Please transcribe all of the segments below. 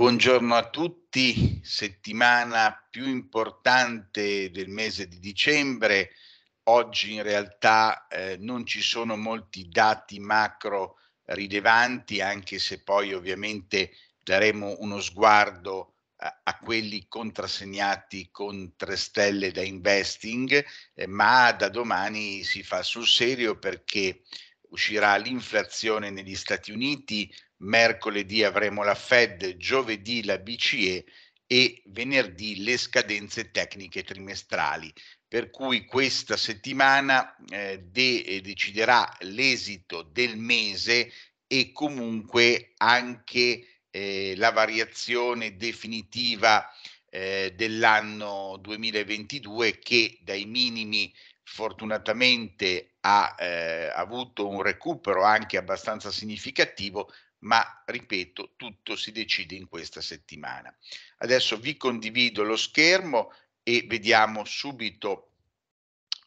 Buongiorno a tutti, settimana più importante del mese di dicembre. Oggi in realtà eh, non ci sono molti dati macro rilevanti, anche se poi ovviamente daremo uno sguardo a, a quelli contrassegnati con tre stelle da investing, eh, ma da domani si fa sul serio perché uscirà l'inflazione negli Stati Uniti, mercoledì avremo la Fed, giovedì la BCE e venerdì le scadenze tecniche trimestrali. Per cui questa settimana eh, de- eh, deciderà l'esito del mese e comunque anche eh, la variazione definitiva eh, dell'anno 2022 che dai minimi fortunatamente ha eh, avuto un recupero anche abbastanza significativo, ma ripeto, tutto si decide in questa settimana. Adesso vi condivido lo schermo e vediamo subito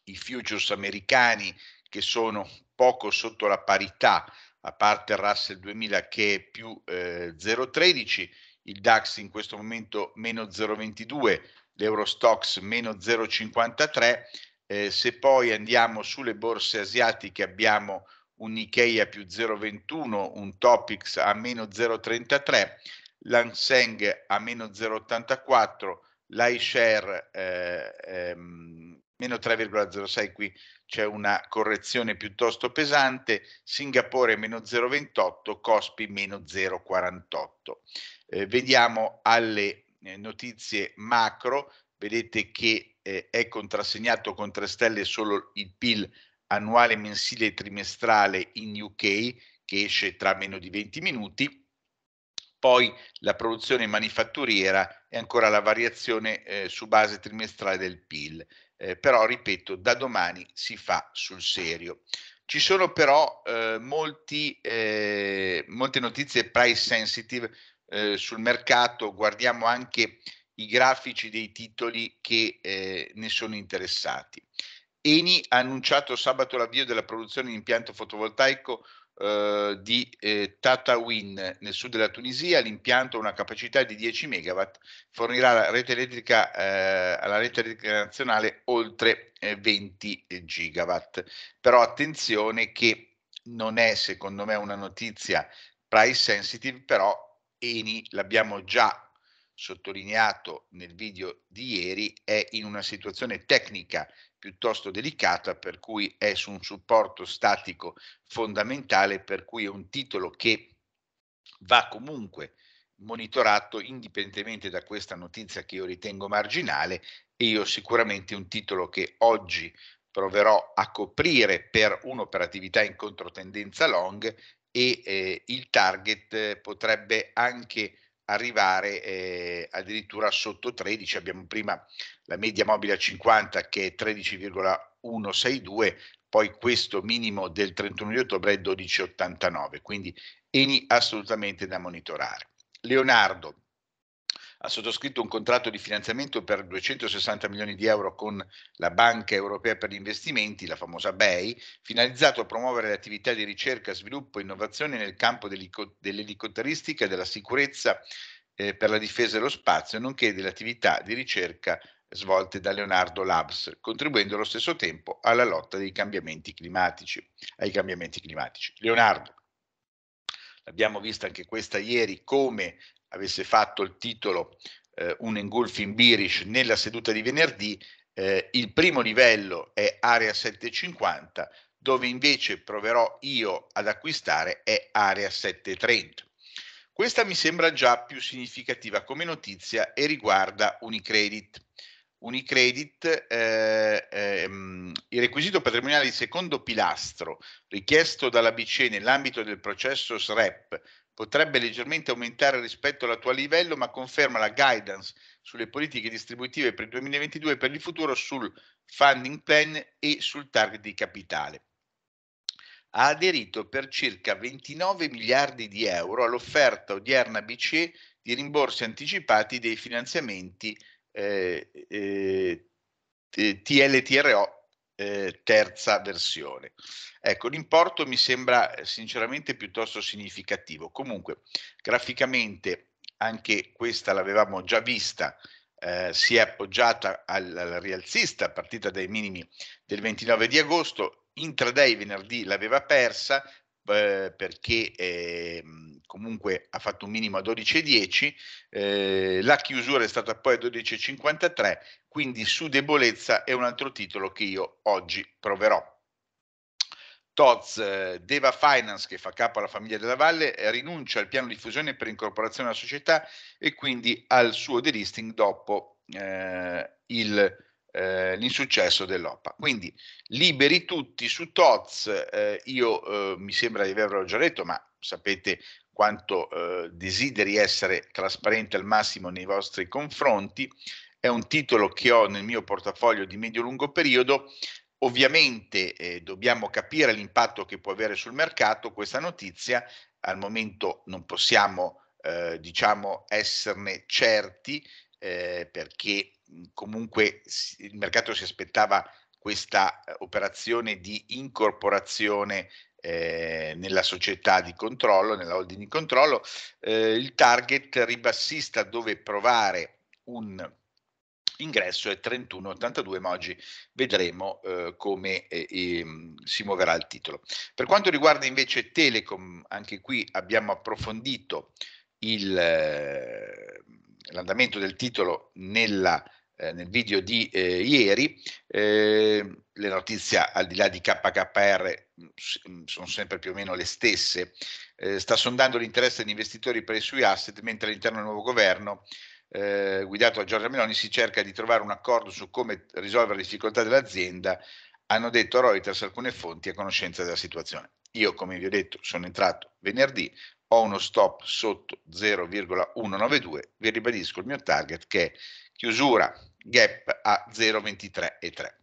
i futures americani che sono poco sotto la parità, a parte il Russell 2000 che è più eh, 0,13, il DAX in questo momento meno 0,22, l'Eurostox meno 0,53. Eh, se poi andiamo sulle borse asiatiche abbiamo un Nikkei a più 0,21, un Topix a meno 0,33, l'Anseng a meno 0,84, l'iShare eh, ehm, meno 3,06, qui c'è una correzione piuttosto pesante, Singapore meno 0,28, Cospi meno 0,48. Eh, vediamo alle eh, notizie macro, vedete che eh, è contrassegnato con 3 stelle solo il PIL annuale, mensile e trimestrale in UK che esce tra meno di 20 minuti. Poi la produzione manifatturiera e ancora la variazione eh, su base trimestrale del PIL. Eh, però, ripeto, da domani si fa sul serio. Ci sono però eh, molti, eh, molte notizie price sensitive eh, sul mercato, guardiamo anche i grafici dei titoli che eh, ne sono interessati. Eni ha annunciato sabato l'avvio della produzione di impianto fotovoltaico eh, di eh, Tatawin nel sud della Tunisia. L'impianto ha una capacità di 10 MW, fornirà alla rete elettrica, eh, alla rete elettrica nazionale oltre 20 eh, gigawatt. Però attenzione che non è secondo me una notizia price sensitive, però Eni l'abbiamo già sottolineato nel video di ieri, è in una situazione tecnica piuttosto delicata, per cui è su un supporto statico fondamentale, per cui è un titolo che va comunque monitorato indipendentemente da questa notizia che io ritengo marginale e io sicuramente un titolo che oggi proverò a coprire per un'operatività in controtendenza long e eh, il target potrebbe anche arrivare eh, addirittura sotto 13. Abbiamo prima la media mobile a 50 che è 13,162, poi questo minimo del 31 di ottobre è 12,89, quindi ENI assolutamente da monitorare. Leonardo, ha sottoscritto un contratto di finanziamento per 260 milioni di euro con la Banca Europea per gli Investimenti, la famosa BEI, finalizzato a promuovere le attività di ricerca, sviluppo e innovazione nel campo dell'elicotteristica e della sicurezza eh, per la difesa dello spazio, nonché delle attività di ricerca svolte da Leonardo Labs, contribuendo allo stesso tempo alla lotta dei cambiamenti climatici, ai cambiamenti climatici. Leonardo, L'abbiamo vista anche questa ieri, come avesse fatto il titolo eh, un engulfing bearish nella seduta di venerdì, eh, il primo livello è area 750, dove invece proverò io ad acquistare è area 730. Questa mi sembra già più significativa come notizia e riguarda Unicredit. Unicredit, eh, ehm, il requisito patrimoniale di secondo pilastro richiesto dalla BCE nell'ambito del processo SREP potrebbe leggermente aumentare rispetto all'attuale livello, ma conferma la guidance sulle politiche distributive per il 2022 e per il futuro sul funding plan e sul target di capitale. Ha aderito per circa 29 miliardi di euro all'offerta odierna BCE di rimborsi anticipati dei finanziamenti eh, eh, TLTRO eh, terza versione. Ecco, l'importo mi sembra eh, sinceramente piuttosto significativo. Comunque, graficamente anche questa l'avevamo già vista, eh, si è appoggiata al, al rialzista partita dai minimi del 29 di agosto, intraday venerdì l'aveva persa eh, perché ehm, comunque ha fatto un minimo a 12,10, eh, la chiusura è stata poi a 12,53, quindi su debolezza è un altro titolo che io oggi proverò. Toz, eh, Deva Finance, che fa capo alla famiglia della Valle, eh, rinuncia al piano di fusione per incorporazione alla società e quindi al suo delisting dopo eh, il, l'insuccesso dell'OPA. Quindi liberi tutti su Toz, io mi sembra di averlo già detto, ma sapete quanto eh, desideri essere trasparente al massimo nei vostri confronti. È un titolo che ho nel mio portafoglio di medio-lungo periodo. Ovviamente eh, dobbiamo capire l'impatto che può avere sul mercato questa notizia. Al momento non possiamo eh, diciamo esserne certi eh, perché mm, comunque il mercato si aspettava questa eh, operazione di incorporazione eh, nella società di controllo, nella holding di controllo, eh, il target ribassista dove provare un ingresso è 31,82, ma oggi vedremo eh, come eh, ehm, si muoverà il titolo. Per quanto riguarda invece Telecom, anche qui abbiamo approfondito il, eh, l'andamento del titolo nella eh, nel video di eh, ieri. Eh, le notizie al di là di KKR mm, mm, sono sempre più o meno le stesse. Eh, sta sondando l'interesse degli investitori per i suoi asset, mentre all'interno del nuovo governo eh, guidato da Giorgia Meloni si cerca di trovare un accordo su come risolvere le difficoltà dell'azienda, hanno detto Reuters alcune fonti a conoscenza della situazione. Io, come vi ho detto, sono entrato venerdì, ho uno stop sotto 0,192, vi ribadisco il mio target che è chiusura gap a 0,23,3.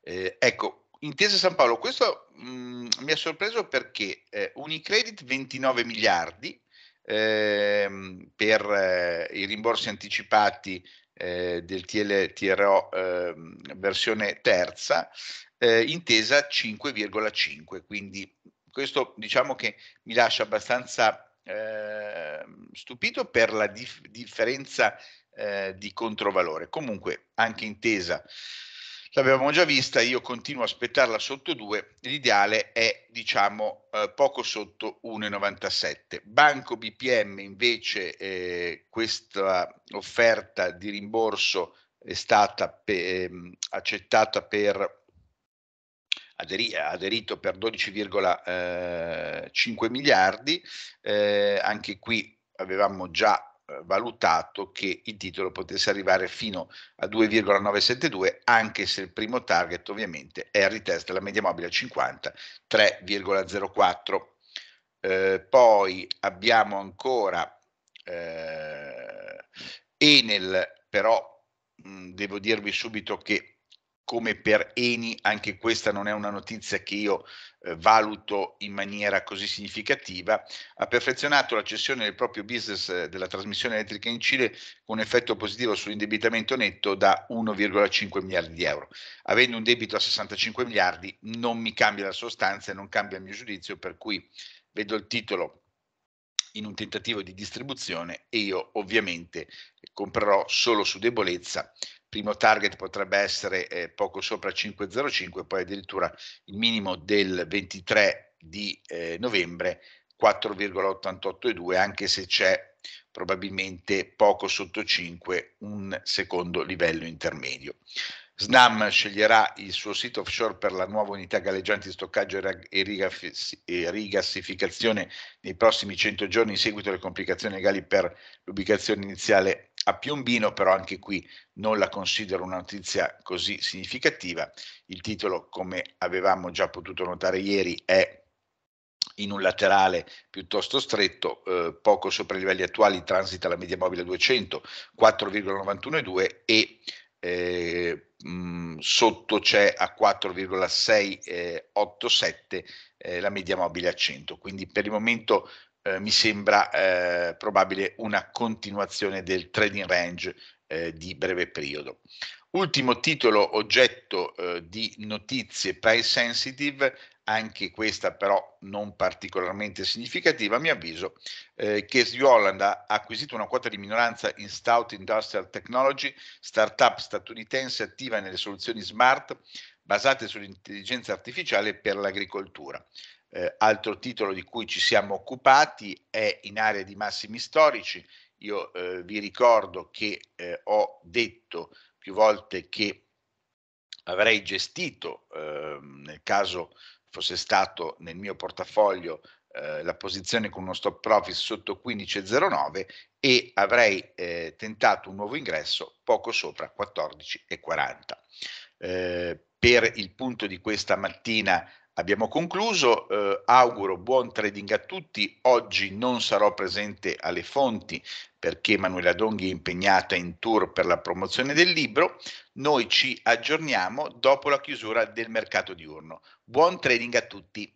Eh, ecco, Intesa San Paolo, questo mh, mm, mi ha sorpreso perché eh, Unicredit 29 miliardi ehm, eh, per i rimborsi anticipati eh, del TLTRO ehm, versione terza, eh, Intesa 5,5, quindi questo diciamo che mi lascia abbastanza eh, stupito per la dif- differenza eh, di controvalore. Comunque, anche intesa, l'abbiamo già vista, io continuo a aspettarla sotto 2, l'ideale è diciamo eh, poco sotto 1,97. Banco BPM invece eh, questa offerta di rimborso è stata pe- ehm, accettata per aderi- aderito per 12,5 eh, miliardi, eh, anche qui avevamo già eh, valutato che il titolo potesse arrivare fino a 2,972 anche se il primo target ovviamente è il retest della media mobile a 50 3,04 eh, poi abbiamo ancora eh, Enel però mh, mm, devo dirvi subito che come per Eni, anche questa non è una notizia che io eh, valuto in maniera così significativa, ha perfezionato la cessione del proprio business eh, della trasmissione elettrica in Cile con effetto positivo sull'indebitamento netto da 1,5 miliardi di euro. Avendo un debito a 65 miliardi non mi cambia la sostanza e non cambia il mio giudizio, per cui vedo il titolo in un tentativo di distribuzione e io ovviamente comprerò solo su debolezza primo target potrebbe essere eh, poco sopra 5,05, poi addirittura il minimo del 23 di eh, novembre 4,882, anche se c'è probabilmente poco sotto 5 un secondo livello intermedio. Snam sceglierà il suo sito offshore per la nuova unità galleggiante di stoccaggio e, rigass- e rigassificazione nei prossimi 100 giorni in seguito alle complicazioni legali per l'ubicazione iniziale a Piombino, però anche qui non la considero una notizia così significativa. Il titolo, come avevamo già potuto notare ieri, è in un laterale piuttosto stretto, eh, poco sopra i livelli attuali, transita la media mobile 200, 4,91,2 e eh, mh, sotto c'è a 4,687 eh, eh, la media mobile a 100, quindi per il momento eh, mi sembra eh, probabile una continuazione del trading range di breve periodo. Ultimo titolo oggetto eh, di notizie price sensitive anche questa però non particolarmente significativa a mio avviso, eh, che Swiland ha acquisito una quota di minoranza in Stout Industrial Technology, startup statunitense attiva nelle soluzioni smart basate sull'intelligenza artificiale per l'agricoltura. Eh, altro titolo di cui ci siamo occupati è in area di massimi storici. Io eh, vi ricordo che eh, ho detto più volte che avrei gestito eh, nel caso fosse stato nel mio portafoglio eh, la posizione con uno stop profit sotto 15,09 e avrei eh, tentato un nuovo ingresso poco sopra 14,40. Eh, per il punto di questa mattina abbiamo concluso. Eh, auguro buon trading a tutti. Oggi non sarò presente alle fonti perché Emanuela Donghi è impegnata in tour per la promozione del libro. Noi ci aggiorniamo dopo la chiusura del mercato diurno. Buon trading a tutti.